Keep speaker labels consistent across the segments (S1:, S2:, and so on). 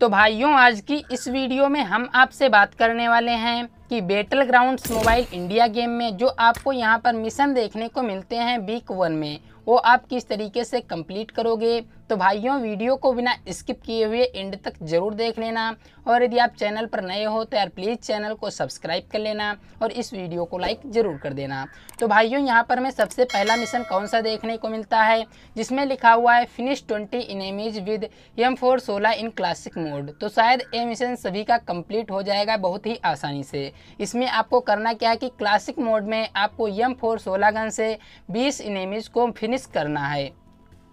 S1: तो भाइयों आज की इस वीडियो में हम आपसे बात करने वाले हैं कि Battleground Mobile India game में जो आपको यहाँ पर मिशन देखने को मिलते हैं वीक वन में वो आप किस तरीके से कंप्लीट करोगे तो भाइयों वीडियो को बिना स्किप किए हुए एंड तक जरूर देख लेना और यदि आप चैनल पर नए हो तो यार प्लीज़ चैनल को सब्सक्राइब कर लेना और इस वीडियो को लाइक ज़रूर कर देना तो भाइयों यहाँ पर हमें सबसे पहला मिशन कौन सा देखने को मिलता है जिसमें लिखा हुआ है finish twenty in a match with M four सोलह इन क्लासिक मोड तो शायद ये मिशन सभी का कंप्लीट हो जाएगा बहुत ही आसानी से इसमें आपको करना क्या है कि क्लासिक मोड में आपको एम फोर सोलह गन से बीस इन एमेज को फिनिश करना है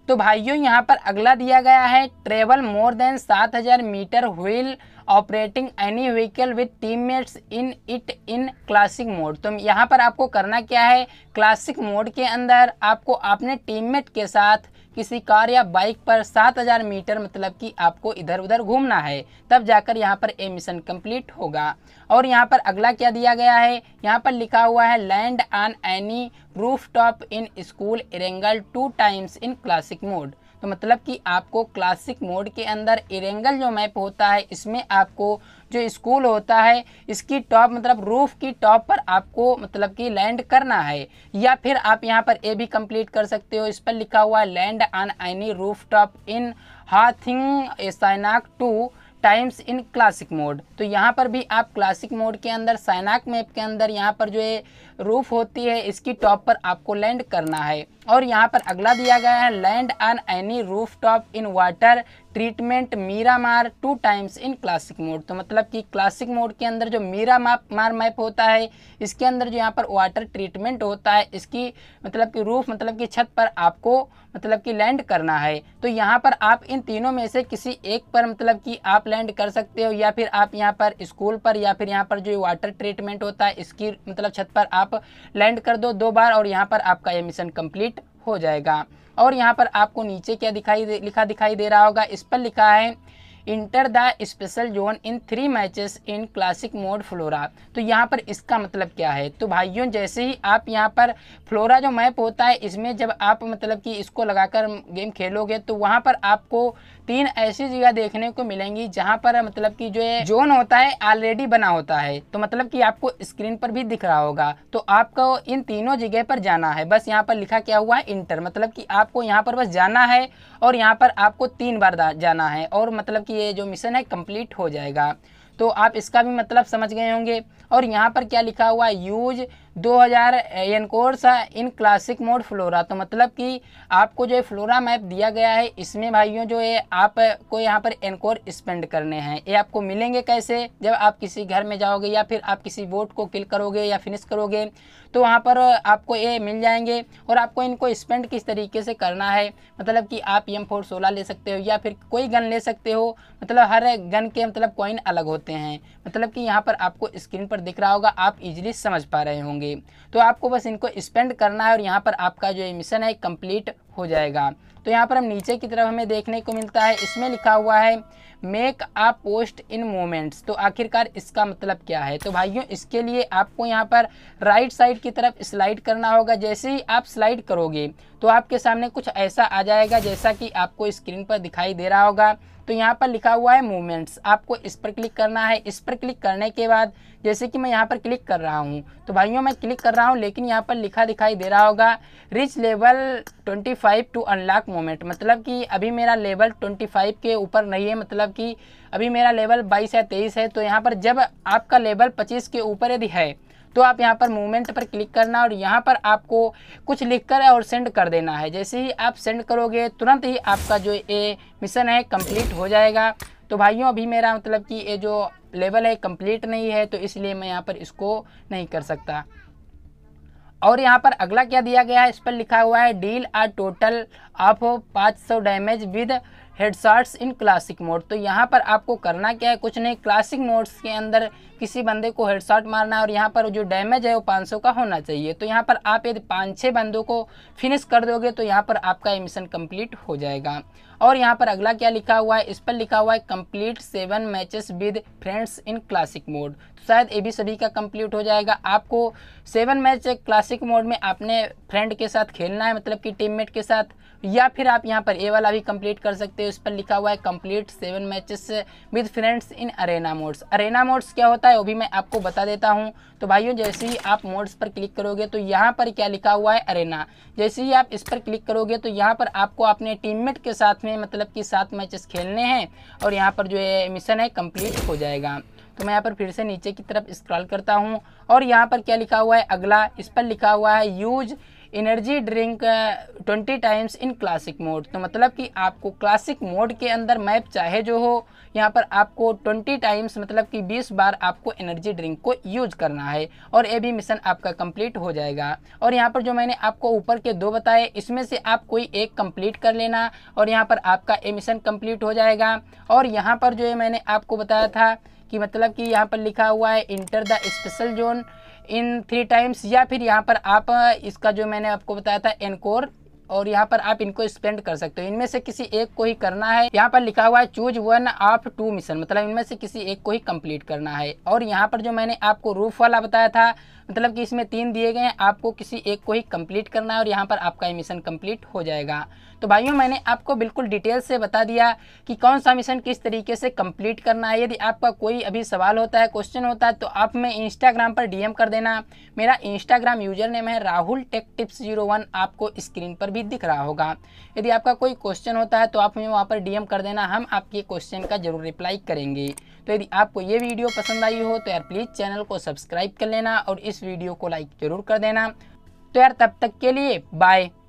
S1: तो भाइयों यहाँ पर अगला दिया गया है travel more than 7000 metre while operating any vehicle with teammates in it in classic mode तो यहाँ पर आपको करना क्या है क्लासिक मोड के अंदर आपको अपने टीममेट के साथ किसी कार या बाइक पर 7000 मीटर मतलब कि आपको इधर उधर घूमना है तब जाकर यहाँ पर ए मिशन कंप्लीट होगा और यहाँ पर अगला क्या दिया गया है यहाँ पर लिखा हुआ है land on any rooftop in school Erangel two times in classic mode तो मतलब कि आपको क्लासिक मोड के अंदर एरेंगल जो मैप होता है इसमें आपको जो स्कूल होता है इसकी टॉप मतलब रूफ की टॉप पर आपको मतलब कि लैंड करना है या फिर आप यहाँ पर ए भी कंप्लीट कर सकते हो इस पर लिखा हुआ है land on any rooftop in हाथिंग साइनाक two times in classic mode तो यहाँ पर भी आप क्लासिक मोड के अंदर साइनाक मैप के अंदर यहाँ पर जो ये रूफ होती है इसकी टॉप पर आपको लैंड करना है और यहाँ पर अगला दिया गया है land on any rooftop in water treatment Miramar two times in classic mode तो मतलब कि क्लासिक मोड के अंदर जो मीरा माप मार मैप होता है इसके अंदर जो यहाँ पर वाटर ट्रीटमेंट होता है इसकी मतलब कि रूफ मतलब कि छत पर आपको मतलब कि लैंड करना है तो यहाँ पर आप इन तीनों में से किसी एक पर मतलब कि आप लैंड कर सकते हो या फिर आप यहाँ पर स्कूल पर या फिर यहाँ पर जो वाटर ट्रीटमेंट होता है इसकी मतलब छत पर आप लैंड कर दो दो बार और यहाँ पर आपका ये मिशन कम्प्लीट हो जाएगा और यहाँ पर आपको नीचे क्या दिखाई दे, लिखा दिखाई दे रहा होगा इस पर लिखा है enter the special zone in three matches in classic mode फ्लोरा तो यहाँ पर इसका मतलब क्या है तो भाइयों जैसे ही आप यहाँ पर फ्लोरा जो मैप होता है इसमें जब आप मतलब कि इसको लगाकर गेम खेलोगे तो वहाँ पर आपको तीन ऐसी जगह देखने को मिलेंगी जहाँ पर मतलब कि जो जोन होता है ऑलरेडी बना होता है तो मतलब कि आपको स्क्रीन पर भी दिख रहा होगा तो आपको इन तीनों जगह पर जाना है बस यहाँ पर लिखा क्या हुआ है इंटर मतलब कि आपको यहाँ पर बस जाना है और यहाँ पर आपको तीन बार जाना है और मतलब कि ये जो मिशन है कम्प्लीट हो जाएगा तो आप इसका भी मतलब समझ गए होंगे और यहाँ पर क्या लिखा हुआ है यूज 2000 हज़ार एनकोर्स इन क्लासिक मोड फ्लोरा तो मतलब कि आपको जो है फ्लोरा मैप दिया गया है इसमें भाइयों जो है आपको यहाँ पर एनकोर स्पेंड करने हैं ये आपको मिलेंगे कैसे जब आप किसी घर में जाओगे या फिर आप किसी बोट को किल करोगे या फिनिश करोगे तो वहाँ पर आपको ये मिल जाएंगे और आपको इनको स्पेंड किस तरीके से करना है मतलब कि आप एम फोर सोलह ले सकते हो या फिर कोई गन ले सकते हो मतलब हर गन के मतलब कॉइन अलग होते हैं मतलब कि यहाँ पर आपको स्क्रीन पर पर दिख रहा होगा आप इजीली समझ पा रहे होंगे तो आपको बस इनको स्पेंड करना है और यहाँ पर आपका जो मिशन है कंप्लीट हो जाएगा तो यहाँ पर हम नीचे की तरफ हमें देखने को मिलता है इसमें लिखा हुआ है make a post in moments तो आखिरकार इसका मतलब क्या है तो भाइयों इसके लिए आपको यहाँ पर राइट right साइड की तरफ स्लाइड करना होगा जैसे ही आप स्लाइड करोगे तो आपके सामने कुछ ऐसा आ जाएगा जैसा कि आपको स्क्रीन पर दिखाई दे रहा होगा तो यहाँ पर लिखा हुआ है मूवमेंट्स आपको इस पर क्लिक करना है इस पर क्लिक करने के बाद जैसे कि मैं यहाँ पर क्लिक कर रहा हूँ तो भाइयों मैं क्लिक कर रहा हूँ लेकिन यहाँ पर लिखा दिखाई दे रहा होगा reach level 25 to unlock moment मतलब कि अभी मेरा लेवल 25 के ऊपर नहीं है मतलब कि अभी मेरा लेवल 22 है 23 है तो यहाँ पर जब आपका लेवल 25 के ऊपर यदि है तो आप यहाँ पर मूवमेंट पर क्लिक करना और यहाँ पर आपको कुछ लिख कर और सेंड कर देना है जैसे ही आप सेंड करोगे तुरंत ही आपका जो ये मिशन है कंप्लीट हो जाएगा तो भाइयों अभी मेरा मतलब कि ये जो लेवल है कंप्लीट नहीं है तो इसलिए मैं यहाँ पर इसको नहीं कर सकता और यहाँ पर अगला क्या दिया गया है इस पर लिखा हुआ है डील आ टोटल ऑफ पाँच सौ damage with headshots in classic mode तो यहाँ पर आपको करना क्या है कुछ नहीं क्लासिक मोड्स के अंदर किसी बंदे को हेडसार्ट मारना है और यहाँ पर जो डैमेज है वो 500 का होना चाहिए तो यहाँ पर आप यदि पाँच छः बंदों को फिनिश कर दोगे तो यहाँ पर आपका एमिशन कम्प्लीट हो जाएगा और यहाँ पर अगला क्या लिखा हुआ है इस पर लिखा हुआ है complete seven matches with friends in classic mode तो शायद ये भी सभी का कंप्लीट हो जाएगा आपको सेवन मैच क्लासिक मोड में आपने फ्रेंड के साथ खेलना है मतलब कि टीममेट के साथ या फिर आप यहाँ पर ए वाला भी कंप्लीट कर सकते हो इस पर लिखा हुआ है complete seven matches with friends in arena modes arena modes क्या होता है वो भी मैं आपको बता देता हूँ तो भाइयों जैसे ही आप मोड्स पर क्लिक करोगे तो यहाँ पर क्या लिखा हुआ है अरेना जैसे ही आप इस पर क्लिक करोगे तो यहाँ पर आपको अपने टीममेट के साथ में मतलब कि सात मैचेस खेलने हैं और यहाँ पर जो है मिशन है कंप्लीट हो जाएगा तो मैं यहाँ पर फिर से नीचे की तरफ स्क्रॉल करता हूँ और यहाँ पर क्या लिखा हुआ है अगला इस पर लिखा हुआ है use energy drink twenty times in classic mode तो मतलब कि आपको क्लासिक मोड के अंदर मैप चाहे जो हो यहाँ पर आपको ट्वेंटी टाइम्स मतलब कि बीस बार आपको एनर्जी ड्रिंक को यूज करना है और ये भी मिशन आपका कंप्लीट हो जाएगा और यहाँ पर जो मैंने आपको ऊपर के दो बताए इसमें से आप कोई एक कंप्लीट कर लेना और यहाँ पर आपका ये मिशन कंप्लीट हो जाएगा और यहाँ पर जो है मैंने आपको बताया था कि मतलब कि यहाँ पर लिखा हुआ है enter the special zone in three times या फिर यहाँ पर आप इसका जो मैंने आपको बताया था एनकोर और यहाँ पर आप इनको स्पेंड कर सकते हो इनमें से किसी एक को ही करना है यहाँ पर लिखा हुआ है choose one of two mission मतलब इनमें से किसी एक को ही कंप्लीट करना है और यहाँ पर जो मैंने आपको रूफ वाला बताया था मतलब कि इसमें तीन दिए गए हैं आपको किसी एक को ही कंप्लीट करना है और यहाँ पर आपका ये मिशन कंप्लीट हो जाएगा तो भाइयों मैंने आपको बिल्कुल डिटेल से बता दिया कि कौन सा मिशन किस तरीके से कंप्लीट करना है यदि आपका कोई अभी सवाल होता है क्वेश्चन होता है तो आप मैं इंस्टाग्राम पर डीएम कर देना मेरा इंस्टाग्राम यूजर नेम है Rahul tech tips zero one आपको स्क्रीन पर भी दिख रहा होगा यदि आपका कोई क्वेश्चन होता है तो आप हमें वहाँ पर डीएम कर देना हम आपके क्वेश्चन का जरूर रिप्लाई करेंगे तो यदि आपको ये वीडियो पसंद आई हो तो यार प्लीज़ चैनल को सब्सक्राइब कर लेना और इस वीडियो को लाइक ज़रूर कर देना तो यार तब तक के लिए बाय